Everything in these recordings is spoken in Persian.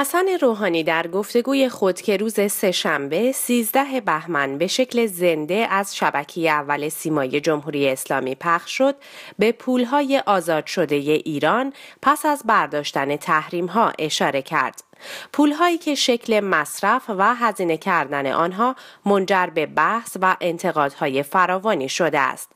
حسن روحانی در گفتگوی خود که روز سهشنبه 13 بهمن به شکل زنده از شبکی اول سیمای جمهوری اسلامی پخش شد به پولهای آزاد شده ایران پس از برداشتن تحریم ها اشاره کرد. پولهایی که شکل مصرف و هزینه کردن آنها منجر به بحث و انتقادهای فراوانی شده است.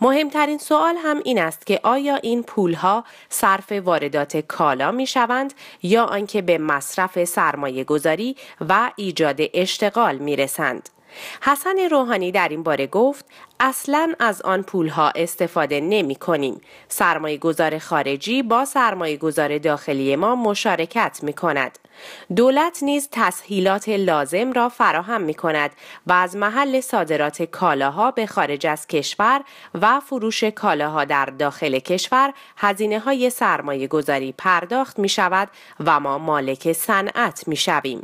مهمترین سوال هم این است که آیا این پولها صرف واردات کالا می شوند یا آنکه به مصرف سرمایه گذاری و ایجاد اشتغال می رسند؟ حسن روحانی در این باره گفت اصلا از آن پولها استفاده نمی کنیم. سرمایه گذار خارجی با سرمایه گذار داخلی ما مشارکت می کند. دولت نیز تسهیلات لازم را فراهم می کند و از محل صادرات کالاها به خارج از کشور و فروش کالاها در داخل کشور هزینه های سرمایه گذاری پرداخت می شود و ما مالک صنعت می شویم.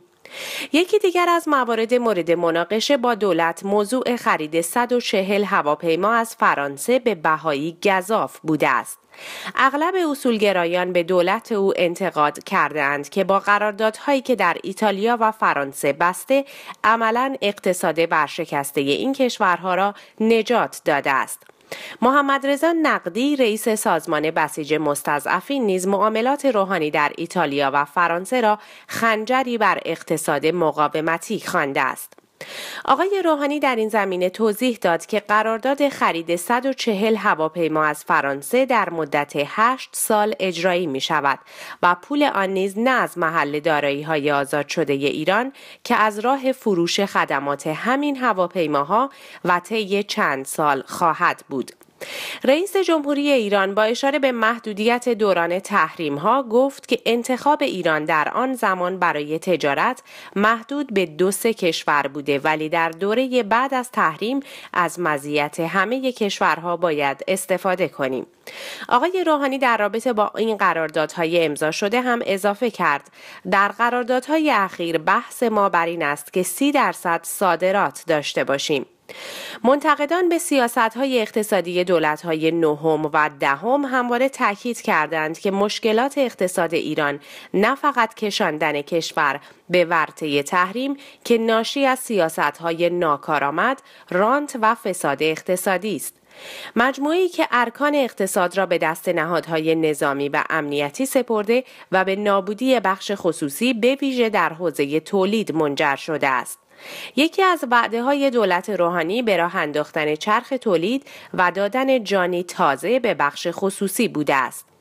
یکی دیگر از موارد مورد مناقشه با دولت موضوع خرید 140 هواپیما از فرانسه به بهایی گذاف بوده است. اغلب اصولگرایان به دولت او انتقاد کردند که با قراردادهایی که در ایتالیا و فرانسه بسته عملا اقتصاد برشکسته این کشورها را نجات داده است محمد رضا نقدی رئیس سازمان بسیج مستضعفین نیز معاملات روحانی در ایتالیا و فرانسه را خنجری بر اقتصاد مقاومتی خوانده است آقای روحانی در این زمینه توضیح داد که قرارداد خرید 140 هواپیما از فرانسه در مدت 8 سال اجرایی می شود و پول آن نیز نه از محل دارایی های آزاد شده ایران که از راه فروش خدمات همین هواپیماها و طی چند سال خواهد بود. رئیس جمهوری ایران با اشاره به محدودیت دوران تحریم ها گفت که انتخاب ایران در آن زمان برای تجارت محدود به دو سه کشور بوده ولی در دوره بعد از تحریم از مزیت همه کشورها باید استفاده کنیم. آقای روحانی در رابطه با این قراردادهای امضا شده هم اضافه کرد در قراردادهای اخیر بحث ما بر این است که سی درصد صادرات داشته باشیم منتقدان به سیاست های اقتصادی دولت های نهم و دهم همواره تاکید کردند که مشکلات اقتصاد ایران نه فقط کشاندن کشور به ورطه تحریم که ناشی از سیاست های ناکارآمد، رانت و فساد اقتصادی است. مجموعی که ارکان اقتصاد را به دست نهادهای نظامی و امنیتی سپرده و به نابودی بخش خصوصی به ویژه در حوزه تولید منجر شده است. یکی از وعده های دولت روحانی به راه انداختن چرخ تولید و دادن جانی تازه به بخش خصوصی بوده است.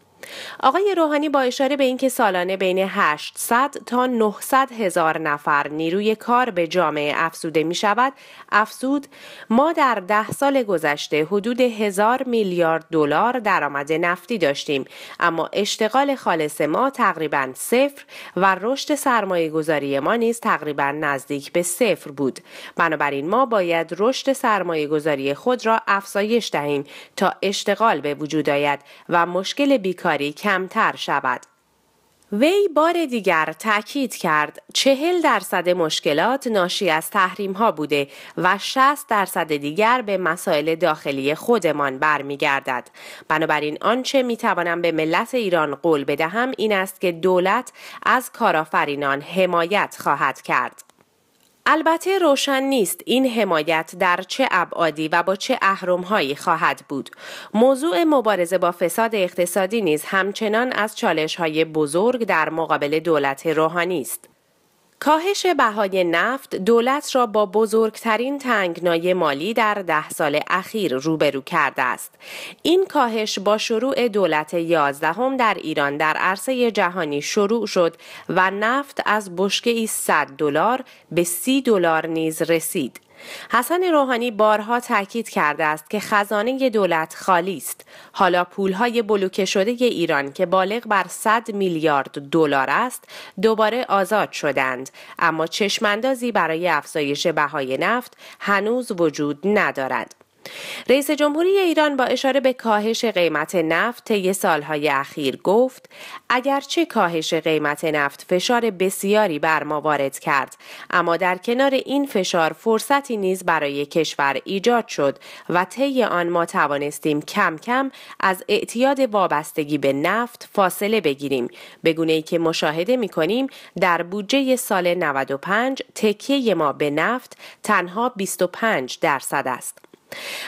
آقای روحانی با اشاره به اینکه سالانه بین 800 تا 900 هزار نفر نیروی کار به جامعه افزوده می شود، افزود ما در ده سال گذشته حدود هزار میلیارد دلار درآمد نفتی داشتیم اما اشتغال خالص ما تقریبا صفر و رشد سرمایه گذاری ما نیز تقریبا نزدیک به صفر بود بنابراین ما باید رشد سرمایه گذاری خود را افزایش دهیم تا اشتغال به وجود آید و مشکل بیکاری کمتر شود. وی بار دیگر تاکید کرد چهل درصد مشکلات ناشی از تحریم ها بوده و 60 درصد دیگر به مسائل داخلی خودمان برمیگردد بنابراین آنچه می توانم به ملت ایران قول بدهم این است که دولت از کارآفرینان حمایت خواهد کرد البته روشن نیست این حمایت در چه ابعادی و با چه اهرمهایی خواهد بود. موضوع مبارزه با فساد اقتصادی نیز همچنان از های بزرگ در مقابل دولت روحانی است. کاهش بهای نفت دولت را با بزرگترین تنگنای مالی در ده سال اخیر روبرو کرده است. این کاهش با شروع دولت یازدهم در ایران در عرصه جهانی شروع شد و نفت از بشکه 100 دلار به 30 دلار نیز رسید. حسن روحانی بارها تاکید کرده است که خزانه دولت خالی است. حالا پولهای بلوکه شده ایران که بالغ بر 100 میلیارد دلار است، دوباره آزاد شدند، اما چشماندازی برای افزایش بهای نفت هنوز وجود ندارد. رئیس جمهوری ایران با اشاره به کاهش قیمت نفت طی سالهای اخیر گفت اگرچه کاهش قیمت نفت فشار بسیاری بر ما وارد کرد اما در کنار این فشار فرصتی نیز برای کشور ایجاد شد و طی آن ما توانستیم کم کم از اعتیاد وابستگی به نفت فاصله بگیریم به گونه ای که مشاهده می کنیم در بودجه سال 95 تکیه ما به نفت تنها 25 درصد است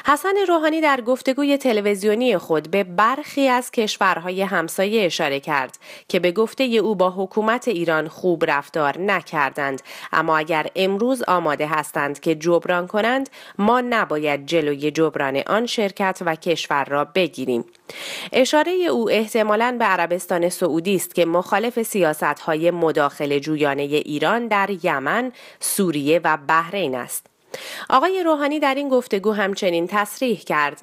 حسن روحانی در گفتگوی تلویزیونی خود به برخی از کشورهای همسایه اشاره کرد که به گفته او با حکومت ایران خوب رفتار نکردند اما اگر امروز آماده هستند که جبران کنند ما نباید جلوی جبران آن شرکت و کشور را بگیریم اشاره او احتمالا به عربستان سعودی است که مخالف سیاست های مداخل جویانه ایران در یمن، سوریه و بحرین است. آقای روحانی در این گفتگو همچنین تصریح کرد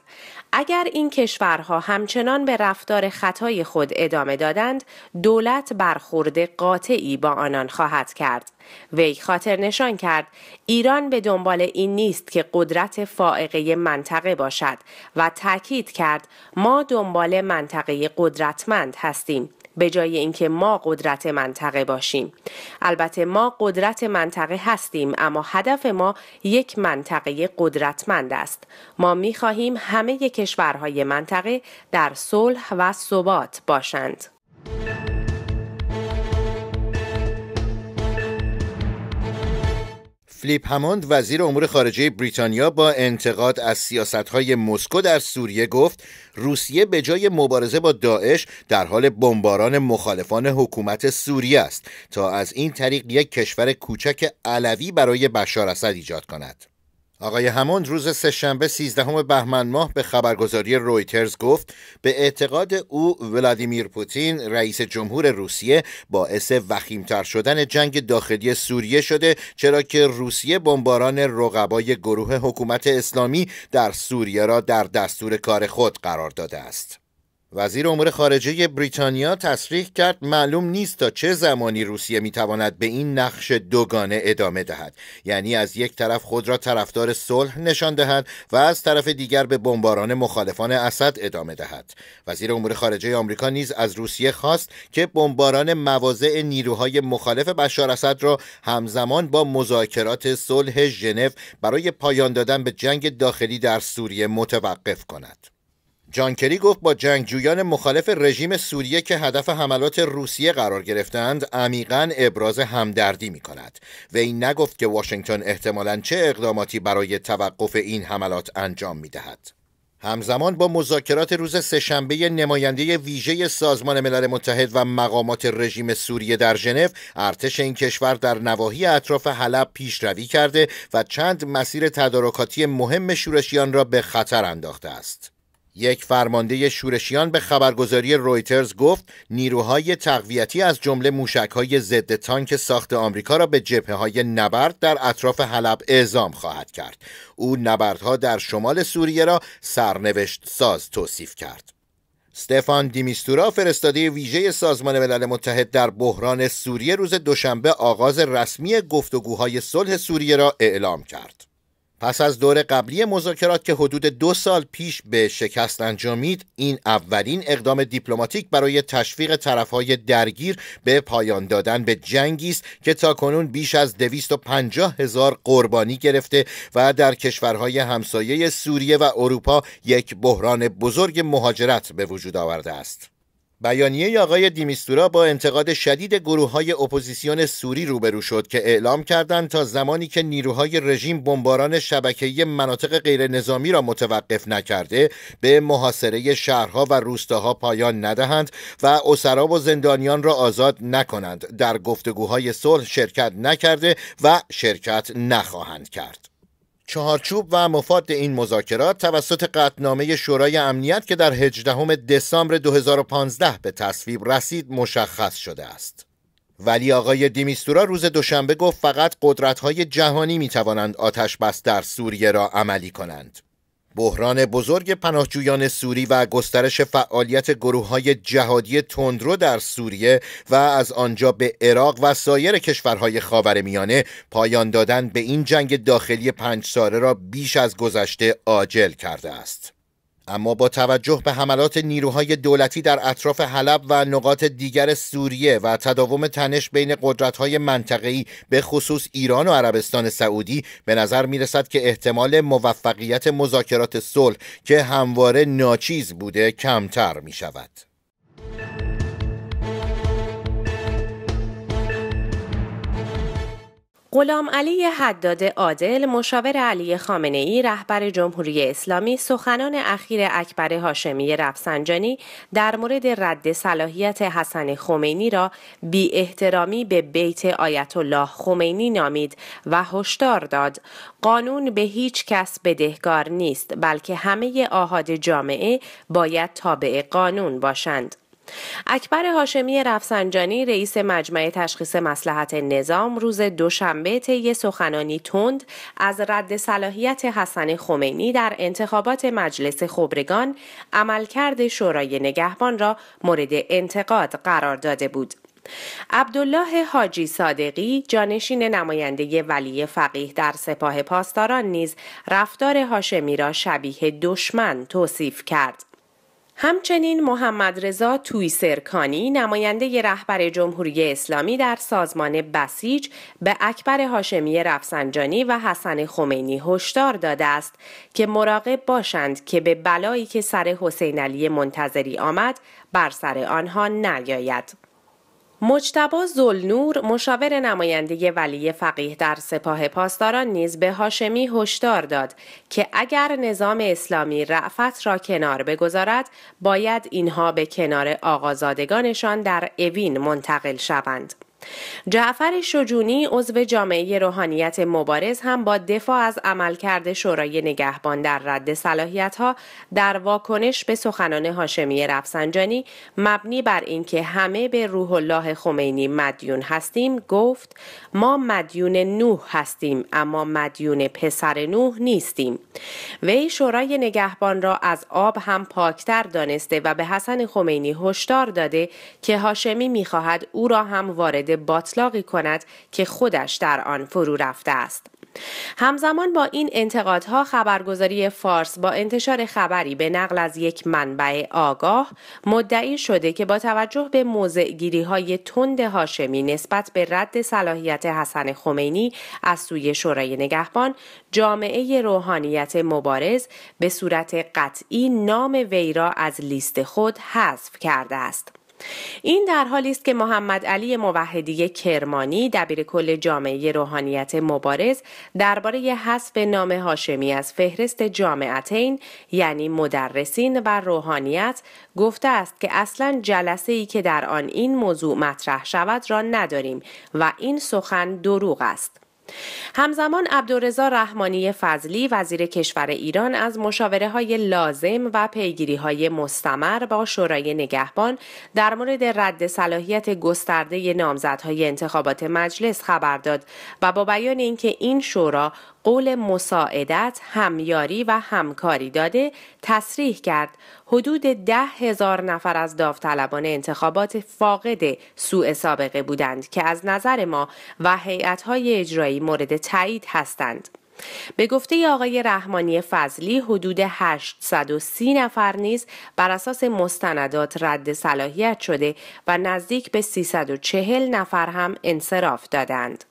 اگر این کشورها همچنان به رفتار خطای خود ادامه دادند دولت برخورد قاطعی با آنان خواهد کرد وی خاطر نشان کرد ایران به دنبال این نیست که قدرت فائقه منطقه باشد و تاکید کرد ما دنبال منطقه قدرتمند هستیم به جای اینکه ما قدرت منطقه باشیم البته ما قدرت منطقه هستیم اما هدف ما یک منطقه قدرتمند است ما می خواهیم همه کشورهای منطقه در صلح و ثبات باشند فلیپ هموند وزیر امور خارجه بریتانیا با انتقاد از های مسکو در سوریه گفت روسیه به جای مبارزه با داعش در حال بمباران مخالفان حکومت سوریه است تا از این طریق یک کشور کوچک علوی برای بشار اسد ایجاد کند آقای همون روز سهشنبه 13 بهمن ماه به خبرگزاری رویترز گفت به اعتقاد او ولادیمیر پوتین رئیس جمهور روسیه باعث وخیمتر شدن جنگ داخلی سوریه شده چرا که روسیه بمباران رقبای گروه حکومت اسلامی در سوریه را در دستور کار خود قرار داده است. وزیر امور خارجه بریتانیا تصریح کرد معلوم نیست تا چه زمانی روسیه میتواند به این نقش دوگانه ادامه دهد یعنی از یک طرف خود را طرفدار صلح نشان دهد و از طرف دیگر به بمباران مخالفان اسد ادامه دهد وزیر امور خارجه آمریکا نیز از روسیه خواست که بمباران مواضع نیروهای مخالف بشار اسد را همزمان با مذاکرات صلح ژنو برای پایان دادن به جنگ داخلی در سوریه متوقف کند جان کری گفت با جنگجویان مخالف رژیم سوریه که هدف حملات روسیه قرار گرفتند عمیقا ابراز همدردی می کند و این نگفت که واشنگتن احتمالا چه اقداماتی برای توقف این حملات انجام می دهد. همزمان با مذاکرات روز سهشنبه نماینده ویژه سازمان ملل متحد و مقامات رژیم سوریه در ژنو ارتش این کشور در نواحی اطراف حلب پیشروی کرده و چند مسیر تدارکاتی مهم شورشیان را به خطر انداخته است یک فرمانده شورشیان به خبرگزاری رویترز گفت نیروهای تقویتی از جمله موشکهای ضد تانک ساخت آمریکا را به جبهه های نبرد در اطراف حلب اعزام خواهد کرد او نبردها در شمال سوریه را سرنوشت ساز توصیف کرد ستفان دیمیستورا فرستاده ویژه سازمان ملل متحد در بحران سوریه روز دوشنبه آغاز رسمی گفتگوهای صلح سوریه را اعلام کرد پس از دور قبلی مذاکرات که حدود دو سال پیش به شکست انجامید این اولین اقدام دیپلماتیک برای تشویق طرفهای درگیر به پایان دادن به جنگی است که تاکنون بیش از 250 هزار قربانی گرفته و در کشورهای همسایه سوریه و اروپا یک بحران بزرگ مهاجرت به وجود آورده است بیانیه آقای دیمیستورا با انتقاد شدید گروه های اپوزیسیون سوری روبرو شد که اعلام کردند تا زمانی که نیروهای رژیم بمباران شبکه مناطق غیر نظامی را متوقف نکرده به محاصره شهرها و روستاها پایان ندهند و اسرا و زندانیان را آزاد نکنند در گفتگوهای صلح شرکت نکرده و شرکت نخواهند کرد چهارچوب و مفاد این مذاکرات توسط قطنامه شورای امنیت که در 18 دسامبر 2015 به تصویب رسید مشخص شده است. ولی آقای دیمیستورا روز دوشنبه گفت فقط قدرت‌های جهانی می‌توانند آتش بس در سوریه را عملی کنند. بحران بزرگ پناهجویان سوری و گسترش فعالیت گروه های جهادی تندرو در سوریه و از آنجا به عراق و سایر کشورهای خاورمیانه پایان دادن به این جنگ داخلی پنج ساله را بیش از گذشته عاجل کرده است. اما با توجه به حملات نیروهای دولتی در اطراف حلب و نقاط دیگر سوریه و تداوم تنش بین قدرت‌های منطقه‌ای به خصوص ایران و عربستان سعودی به نظر می‌رسد که احتمال موفقیت مذاکرات صلح که همواره ناچیز بوده کمتر می شود. غلام علی حداد عادل مشاور علی خامنه ای رهبر جمهوری اسلامی سخنان اخیر اکبر هاشمی رفسنجانی در مورد رد صلاحیت حسن خمینی را بی احترامی به بیت آیت الله خمینی نامید و هشدار داد قانون به هیچ کس بدهکار نیست بلکه همه آهاد جامعه باید تابع قانون باشند اکبر هاشمی رفسنجانی رئیس مجمع تشخیص مسلحت نظام روز دوشنبه طی سخنانی تند از رد صلاحیت حسن خمینی در انتخابات مجلس خبرگان عملکرد شورای نگهبان را مورد انتقاد قرار داده بود. عبدالله حاجی صادقی جانشین نماینده ولی فقیه در سپاه پاسداران نیز رفتار هاشمی را شبیه دشمن توصیف کرد. همچنین محمد رضا توی سرکانی نماینده رهبر جمهوری اسلامی در سازمان بسیج به اکبر هاشمی رفسنجانی و حسن خمینی هشدار داده است که مراقب باشند که به بلایی که سر حسین علی منتظری آمد بر سر آنها نیاید. مجتبا زلنور مشاور نماینده ولی فقیه در سپاه پاسداران نیز به هاشمی هشدار داد که اگر نظام اسلامی رعفت را کنار بگذارد باید اینها به کنار آقازادگانشان در اوین منتقل شوند. جعفر شجونی عضو جامعه روحانیت مبارز هم با دفاع از عملکرد شورای نگهبان در رد صلاحیت ها در واکنش به سخنان هاشمی رفسنجانی مبنی بر اینکه همه به روح الله خمینی مدیون هستیم گفت ما مدیون نوح هستیم اما مدیون پسر نوح نیستیم وی شورای نگهبان را از آب هم پاکتر دانسته و به حسن خمینی هشدار داده که هاشمی میخواهد او را هم وارد باطلاقی کند که خودش در آن فرو رفته است. همزمان با این انتقادها خبرگزاری فارس با انتشار خبری به نقل از یک منبع آگاه مدعی شده که با توجه به موضعگیری های تند هاشمی نسبت به رد صلاحیت حسن خمینی از سوی شورای نگهبان جامعه روحانیت مبارز به صورت قطعی نام وی را از لیست خود حذف کرده است. این در حالی است که محمد علی موحدی کرمانی دبیر کل جامعه روحانیت مبارز درباره حذف نام هاشمی از فهرست جامعتین یعنی مدرسین و روحانیت گفته است که اصلا جلسه ای که در آن این موضوع مطرح شود را نداریم و این سخن دروغ است. همزمان عبدالرضا رحمانی فضلی وزیر کشور ایران از مشاوره های لازم و پیگیری های مستمر با شورای نگهبان در مورد رد صلاحیت گسترده نامزدهای انتخابات مجلس خبر داد و با بیان اینکه این شورا قول مساعدت، همیاری و همکاری داده تصریح کرد حدود ده هزار نفر از داوطلبان انتخابات فاقد سوء سابقه بودند که از نظر ما و هیئت‌های اجرایی مورد تایید هستند. به گفته آقای رحمانی فضلی حدود 830 نفر نیز بر اساس مستندات رد صلاحیت شده و نزدیک به 340 نفر هم انصراف دادند.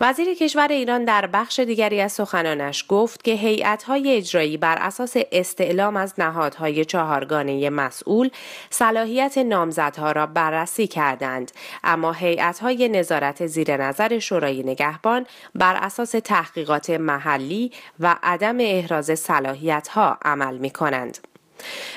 وزیر کشور ایران در بخش دیگری از سخنانش گفت که هیئت‌های اجرایی بر اساس استعلام از نهادهای چهارگانه مسئول صلاحیت نامزدها را بررسی کردند اما هیئت‌های نظارت زیر نظر شورای نگهبان بر اساس تحقیقات محلی و عدم احراز صلاحیت‌ها عمل می‌کنند.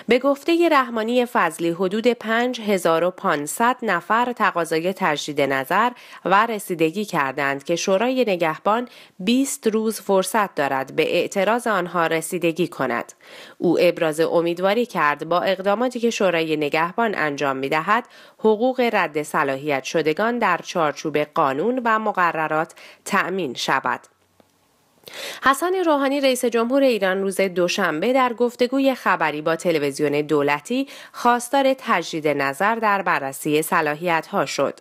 به گفته رحمانی فضلی حدود 5500 نفر تقاضای تجدید نظر و رسیدگی کردند که شورای نگهبان 20 روز فرصت دارد به اعتراض آنها رسیدگی کند. او ابراز امیدواری کرد با اقداماتی که شورای نگهبان انجام می دهد، حقوق رد صلاحیت شدگان در چارچوب قانون و مقررات تأمین شود. حسن روحانی رئیس جمهور ایران روز دوشنبه در گفتگوی خبری با تلویزیون دولتی خواستار تجدید نظر در بررسی صلاحیت ها شد.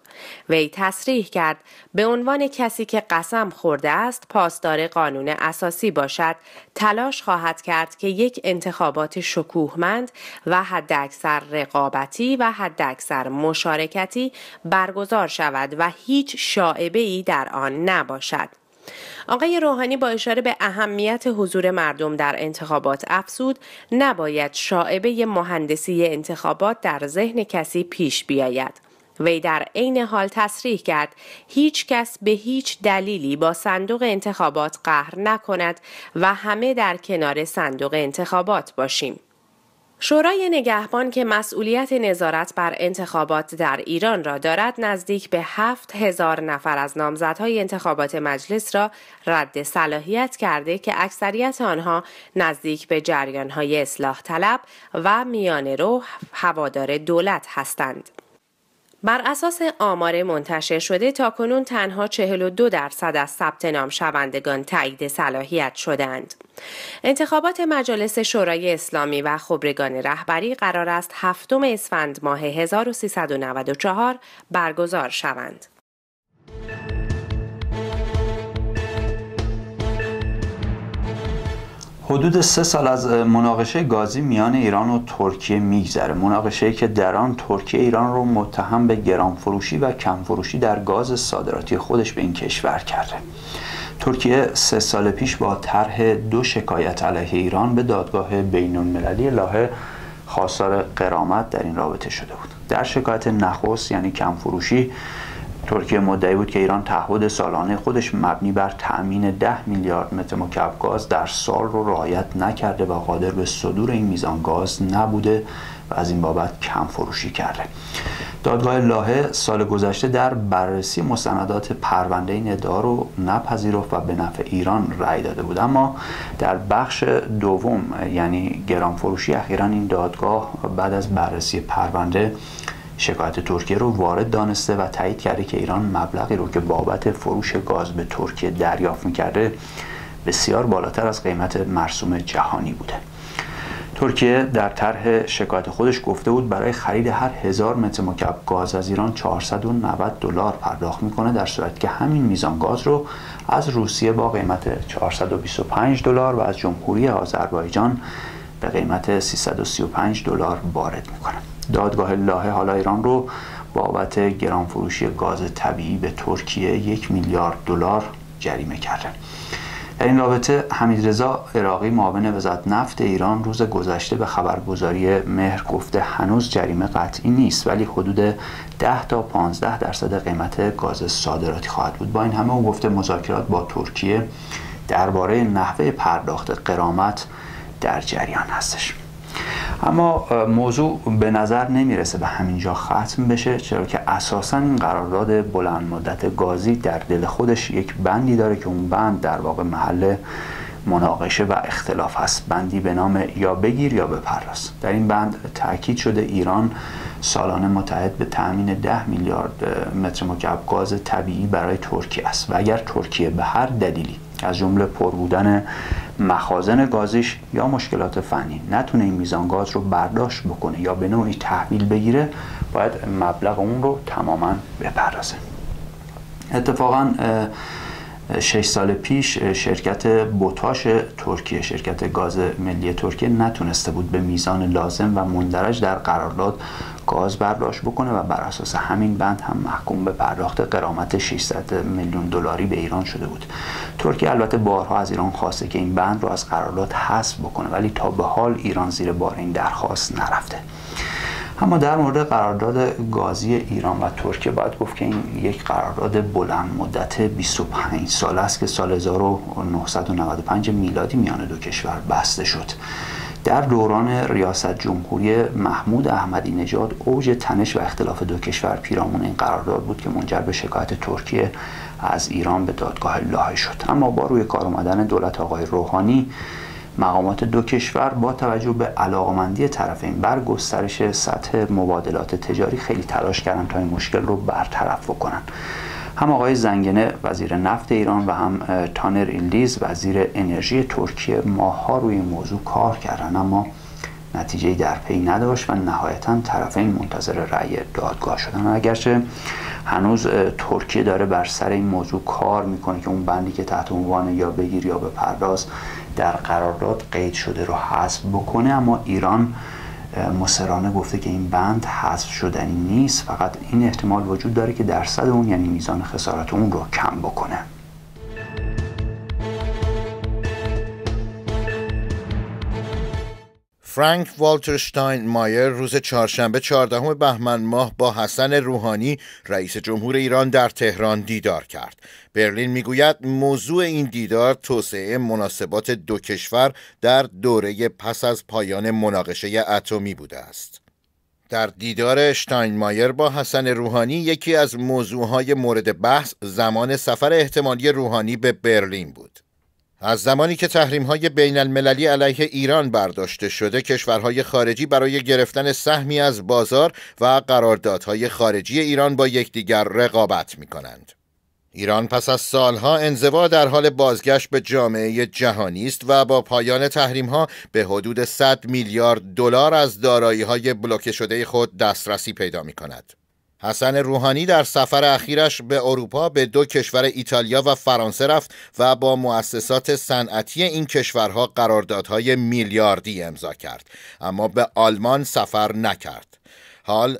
وی تصریح کرد به عنوان کسی که قسم خورده است پاسدار قانون اساسی باشد تلاش خواهد کرد که یک انتخابات شکوهمند و حداکثر رقابتی و حداکثر مشارکتی برگزار شود و هیچ شاعبه ای در آن نباشد. آقای روحانی با اشاره به اهمیت حضور مردم در انتخابات افزود نباید شاعبه مهندسی انتخابات در ذهن کسی پیش بیاید وی در عین حال تصریح کرد هیچ کس به هیچ دلیلی با صندوق انتخابات قهر نکند و همه در کنار صندوق انتخابات باشیم شورای نگهبان که مسئولیت نظارت بر انتخابات در ایران را دارد نزدیک به هفت هزار نفر از نامزدهای انتخابات مجلس را رد صلاحیت کرده که اکثریت آنها نزدیک به جریانهای اصلاح طلب و میان روح هوادار دولت هستند. بر اساس آمار منتشر شده تا کنون تنها 42 درصد از ثبت نام شوندگان تایید صلاحیت شدند. انتخابات مجالس شورای اسلامی و خبرگان رهبری قرار است هفتم اسفند ماه 1394 برگزار شوند. حدود سه سال از مناقشه گازی میان ایران و ترکیه میگذره مناقشه که در آن ترکیه ایران رو متهم به فروشی و فروشی در گاز صادراتی خودش به این کشور کرده ترکیه سه سال پیش با طرح دو شکایت علیه ایران به دادگاه بین المللی لاهه خواستار قرامت در این رابطه شده بود در شکایت نخست یعنی فروشی ترکیه مدعی بود که ایران تعهد سالانه خودش مبنی بر تأمین 10 میلیارد متر مکعب گاز در سال رو رعایت نکرده و قادر به صدور این میزان گاز نبوده و از این بابت کم فروشی کرده دادگاه لاهه سال گذشته در بررسی مستندات پرونده این ادعا رو نپذیرفت و به نفع ایران رأی داده بود اما در بخش دوم یعنی گران فروشی اخیرا این دادگاه بعد از بررسی پرونده شکایت ترکیه رو وارد دانسته و تایید کرده که ایران مبلغی رو که بابت فروش گاز به ترکیه دریافت میکرده بسیار بالاتر از قیمت مرسوم جهانی بوده ترکیه در طرح شکایت خودش گفته بود برای خرید هر هزار متر مکعب گاز از ایران 490 دلار پرداخت میکنه در صورت که همین میزان گاز رو از روسیه با قیمت 425 دلار و از جمهوری آذربایجان به قیمت 335 دلار وارد میکنه دادگاه لاهه حالا ایران رو بابت گران فروشی گاز طبیعی به ترکیه یک میلیارد دلار جریمه کرده در این رابطه حمیدرضا عراقی معاون وزارت نفت ایران روز گذشته به خبرگزاری مهر گفته هنوز جریمه قطعی نیست ولی حدود 10 تا 15 درصد قیمت گاز صادراتی خواهد بود با این همه او گفته مذاکرات با ترکیه درباره نحوه پرداخت قرامت در جریان هستش اما موضوع به نظر نمیرسه به همینجا ختم بشه چرا که اساسا این قرارداد بلند مدت گازی در دل خودش یک بندی داره که اون بند در واقع محل مناقشه و اختلاف هست بندی به نام یا بگیر یا بپرداز در این بند تاکید شده ایران سالانه متحد به تامین 10 میلیارد متر مکعب گاز طبیعی برای ترکیه است و اگر ترکیه به هر دلیلی از جمله پر بودن مخازن گازیش یا مشکلات فنی نتونه این میزان گاز رو برداشت بکنه یا به نوعی تحویل بگیره باید مبلغ اون رو تماما بپردازه اتفاقا شش سال پیش شرکت بوتاش ترکیه شرکت گاز ملی ترکیه نتونسته بود به میزان لازم و مندرج در قرارداد گاز برداشت بکنه و بر اساس همین بند هم محکوم به پرداخت قرامت 600 میلیون دلاری به ایران شده بود ترکیه البته بارها از ایران خواسته که این بند رو از قرارداد حذف بکنه ولی تا به حال ایران زیر بار این درخواست نرفته اما در مورد قرارداد گازی ایران و ترکیه باید گفت که این یک قرارداد بلند مدت 25 سال است که سال 1995 میلادی میان دو کشور بسته شد در دوران ریاست جمهوری محمود احمدی نژاد اوج تنش و اختلاف دو کشور پیرامون این قرارداد بود که منجر به شکایت ترکیه از ایران به دادگاه لاهه شد اما با روی کار آمدن دولت آقای روحانی مقامات دو کشور با توجه به علاقمندی طرفین بر گسترش سطح مبادلات تجاری خیلی تلاش کردند تا این مشکل رو برطرف بکنن هم آقای زنگنه وزیر نفت ایران و هم تانر ایلدیز وزیر انرژی ترکیه ماها روی موضوع کار کردن اما نتیجه در پی نداشت و نهایتا طرفین منتظر رأی دادگاه شدن و اگرچه هنوز ترکیه داره بر سر این موضوع کار میکنه که اون بندی که تحت عنوان یا بگیر یا به پرداز در قرارداد قید شده رو حذف بکنه اما ایران مصرانه گفته که این بند حذف شدنی نیست فقط این احتمال وجود داره که درصد اون یعنی میزان خسارت اون رو کم بکنه فرانک والترشتاین مایر روز چهارشنبه 14 بهمن ماه با حسن روحانی رئیس جمهور ایران در تهران دیدار کرد. برلین میگوید موضوع این دیدار توسعه مناسبات دو کشور در دوره پس از پایان مناقشه اتمی بوده است. در دیدار مایر با حسن روحانی یکی از موضوعهای مورد بحث زمان سفر احتمالی روحانی به برلین بود. از زمانی که تحریم های بین المللی علیه ایران برداشته شده کشورهای خارجی برای گرفتن سهمی از بازار و قراردادهای خارجی ایران با یکدیگر رقابت می کنند. ایران پس از سالها انزوا در حال بازگشت به جامعه جهانی است و با پایان تحریم ها به حدود 100 میلیارد دلار از دارایی های بلوکه شده خود دسترسی پیدا می کند. حسن روحانی در سفر اخیرش به اروپا به دو کشور ایتالیا و فرانسه رفت و با مؤسسات صنعتی این کشورها قراردادهای میلیاردی امضا کرد اما به آلمان سفر نکرد حال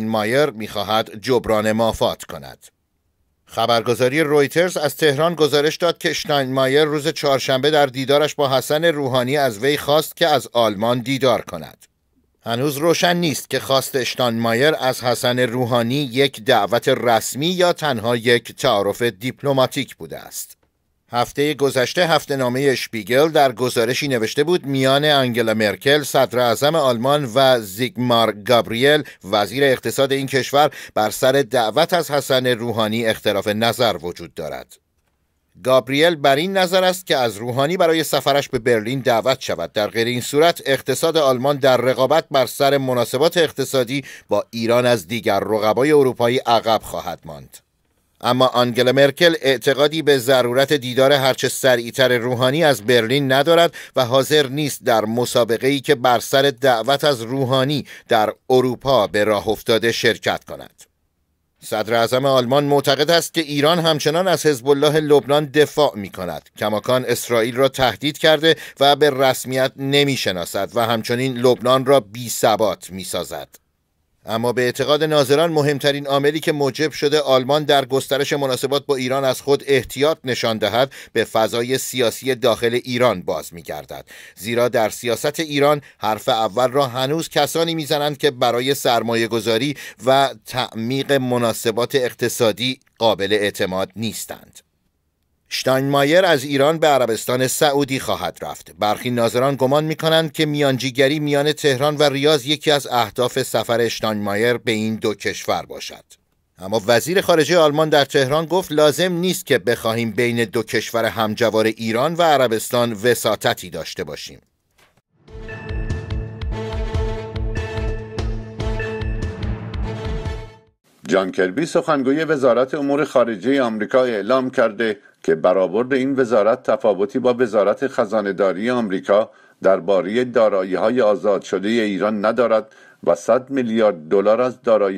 مایر میخواهد جبران مافات کند خبرگزاری رویترز از تهران گزارش داد که مایر روز چهارشنبه در دیدارش با حسن روحانی از وی خواست که از آلمان دیدار کند هنوز روشن نیست که خواست مایر از حسن روحانی یک دعوت رسمی یا تنها یک تعارف دیپلماتیک بوده است. هفته گذشته هفته نامه شپیگل در گزارشی نوشته بود میان انگلا مرکل صدر اعظم آلمان و زیگمار گابریل وزیر اقتصاد این کشور بر سر دعوت از حسن روحانی اختلاف نظر وجود دارد. گابریل بر این نظر است که از روحانی برای سفرش به برلین دعوت شود در غیر این صورت اقتصاد آلمان در رقابت بر سر مناسبات اقتصادی با ایران از دیگر رقبای اروپایی عقب خواهد ماند اما آنگل مرکل اعتقادی به ضرورت دیدار هرچه سریعتر روحانی از برلین ندارد و حاضر نیست در مسابقه ای که بر سر دعوت از روحانی در اروپا به راه افتاده شرکت کند. صدر اعظم آلمان معتقد است که ایران همچنان از حزب الله لبنان دفاع می کند کماکان اسرائیل را تهدید کرده و به رسمیت نمی شناسد و همچنین لبنان را بی ثبات می سازد اما به اعتقاد ناظران مهمترین عاملی که موجب شده آلمان در گسترش مناسبات با ایران از خود احتیاط نشان دهد به فضای سیاسی داخل ایران باز گردد. زیرا در سیاست ایران حرف اول را هنوز کسانی میزنند که برای سرمایه گذاری و تعمیق مناسبات اقتصادی قابل اعتماد نیستند شتاینمایر از ایران به عربستان سعودی خواهد رفت برخی ناظران گمان می کنند که میانجیگری میان تهران و ریاض یکی از اهداف سفر شتاینمایر به این دو کشور باشد اما وزیر خارجه آلمان در تهران گفت لازم نیست که بخواهیم بین دو کشور همجوار ایران و عربستان وساطتی داشته باشیم جان کربی سخنگوی وزارت امور خارجه آمریکا اعلام کرده که برآورد این وزارت تفاوتی با وزارت خزانهداری آمریکا درباره های آزاد شده ایران ندارد و 100 میلیارد دلار از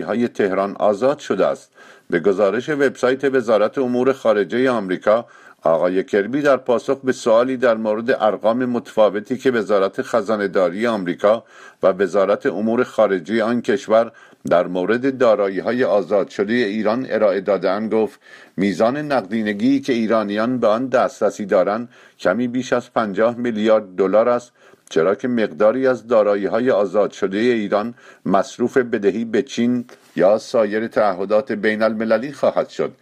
های تهران آزاد شده است به گزارش وبسایت وزارت امور خارجه آمریکا آقای کربی در پاسخ به سوالی در مورد ارقام متفاوتی که وزارت خزانهداری آمریکا و وزارت امور خارجه آن کشور در مورد دارایی های آزاد شده ایران ارائه دادن گفت میزان نقدینگی که ایرانیان به آن دسترسی دارند کمی بیش از 50 میلیارد دلار است چرا که مقداری از دارایی های آزاد شده ایران مصروف بدهی به چین یا سایر تعهدات بین المللی خواهد شد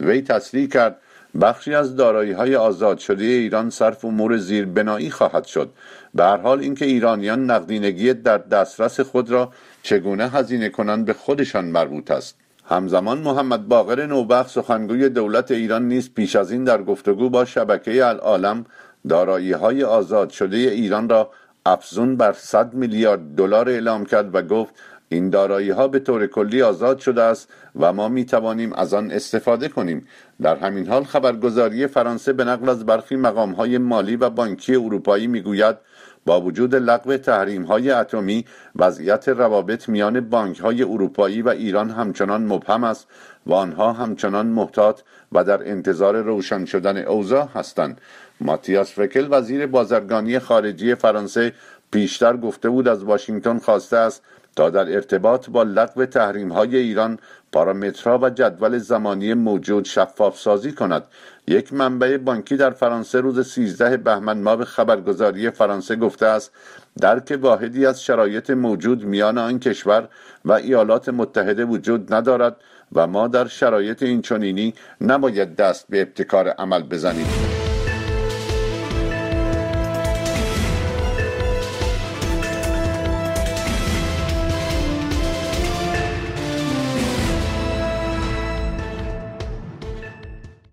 وی تصریح کرد بخشی از دارایی های آزاد شده ایران صرف امور زیربنایی خواهد شد به هر حال اینکه ایرانیان نقدینگی در دسترس خود را چگونه هزینه کنند به خودشان مربوط است همزمان محمد باقر نوبخت سخنگوی دولت ایران نیز پیش از این در گفتگو با شبکه العالم دارایی های آزاد شده ایران را افزون بر 100 میلیارد دلار اعلام کرد و گفت این دارایی ها به طور کلی آزاد شده است و ما می توانیم از آن استفاده کنیم در همین حال خبرگزاری فرانسه به نقل از برخی مقام های مالی و بانکی اروپایی می گوید با وجود لغو تحریم های اتمی وضعیت روابط میان بانک های اروپایی و ایران همچنان مبهم است و آنها همچنان محتاط و در انتظار روشن شدن اوضاع هستند ماتیاس فرکل وزیر بازرگانی خارجی فرانسه پیشتر گفته بود از واشنگتن خواسته است تا در ارتباط با لغو تحریم های ایران پارامترها و جدول زمانی موجود شفاف سازی کند یک منبع بانکی در فرانسه روز 13 بهمن ماه به خبرگزاری فرانسه گفته است در که واحدی از شرایط موجود میان آن کشور و ایالات متحده وجود ندارد و ما در شرایط اینچنینی نباید دست به ابتکار عمل بزنیم